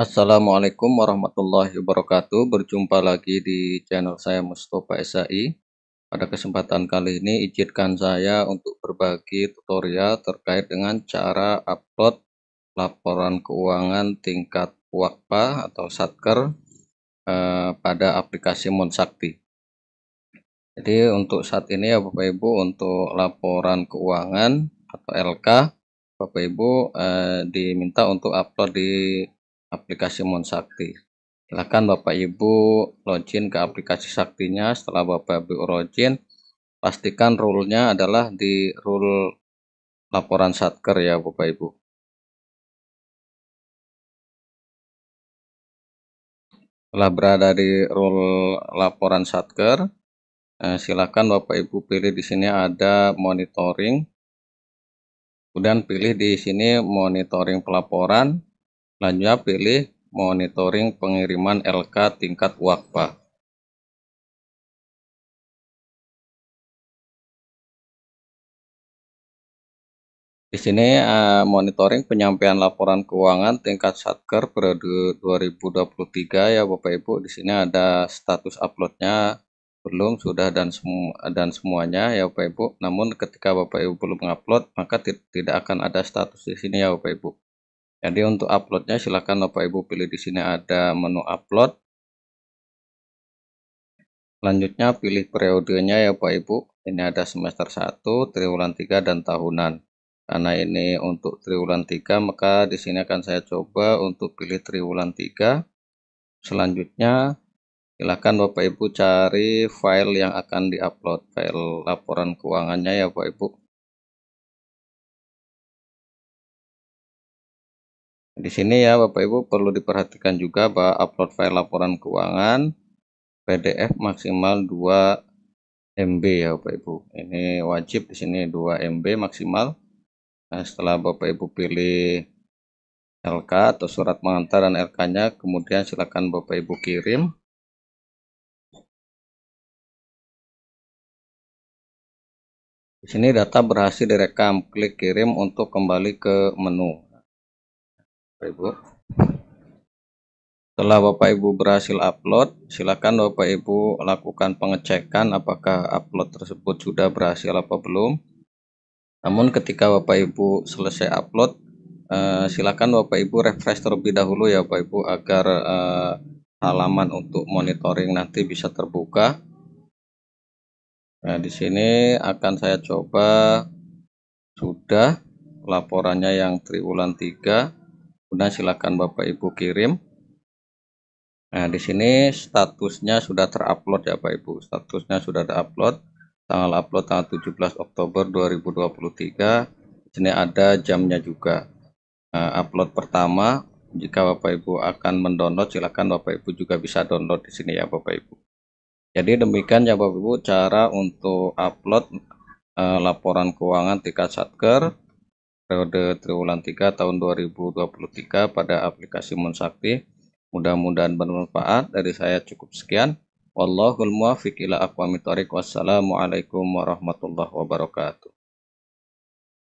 Assalamualaikum warahmatullahi wabarakatuh. Berjumpa lagi di channel saya Mustafa SAI. Pada kesempatan kali ini izinkan saya untuk berbagi tutorial terkait dengan cara upload laporan keuangan tingkat Wakpa atau Satker eh, pada aplikasi Monsakti. Jadi untuk saat ini ya Bapak Ibu untuk laporan keuangan atau LK Bapak Ibu eh, diminta untuk upload di aplikasi Monsakti. Silahkan Bapak Ibu login ke aplikasi saktinya. Setelah Bapak Ibu login, pastikan rule-nya adalah di rule laporan satker ya Bapak Ibu. Setelah berada di rule laporan satker, eh, silahkan Bapak Ibu pilih di sini ada monitoring. Kemudian pilih di sini monitoring pelaporan, Selanjutnya pilih monitoring pengiriman LK tingkat Wakpa. Di sini eh, monitoring penyampaian laporan keuangan tingkat Satker periode 2023 ya Bapak Ibu. Di sini ada status uploadnya belum, sudah dan semua dan semuanya ya Bapak Ibu. Namun ketika Bapak Ibu belum mengupload maka tidak akan ada status di sini ya Bapak Ibu. Jadi untuk uploadnya silahkan Bapak Ibu pilih di sini ada menu upload. Selanjutnya pilih periodenya ya Bapak Ibu. Ini ada semester 1, triwulan 3 dan tahunan. Karena ini untuk triwulan 3 maka di sini akan saya coba untuk pilih triwulan 3. Selanjutnya silahkan Bapak Ibu cari file yang akan diupload, file laporan keuangannya ya Bapak Ibu. Di sini ya Bapak Ibu perlu diperhatikan juga bahwa upload file laporan keuangan PDF maksimal 2 MB ya Bapak Ibu. Ini wajib di sini 2 MB maksimal. Nah, setelah Bapak Ibu pilih LK atau surat pengantar dan LK-nya, kemudian silakan Bapak Ibu kirim. Di sini data berhasil direkam, klik kirim untuk kembali ke menu. Bapak Ibu. Setelah Bapak Ibu berhasil upload, silakan Bapak Ibu lakukan pengecekan apakah upload tersebut sudah berhasil apa belum. Namun ketika Bapak Ibu selesai upload, eh, silakan Bapak Ibu refresh terlebih dahulu ya Bapak Ibu agar eh, halaman untuk monitoring nanti bisa terbuka. Nah, di sini akan saya coba sudah laporannya yang triwulan 3 Kemudian silakan Bapak Ibu kirim. Nah, di sini statusnya sudah terupload ya Bapak Ibu. Statusnya sudah terupload. Tanggal upload tanggal 17 Oktober 2023. Di sini ada jamnya juga. Nah, upload pertama jika Bapak Ibu akan mendownload silakan Bapak Ibu juga bisa download di sini ya Bapak Ibu. Jadi demikian ya Bapak Ibu cara untuk upload eh, laporan keuangan tingkat Satker periode triwulan 3 tahun 2023 pada aplikasi Monsakti. Mudah-mudahan bermanfaat. Dari saya cukup sekian. Wallahul muwaffiq ila aqwamit thoriq. Wassalamualaikum warahmatullahi wabarakatuh.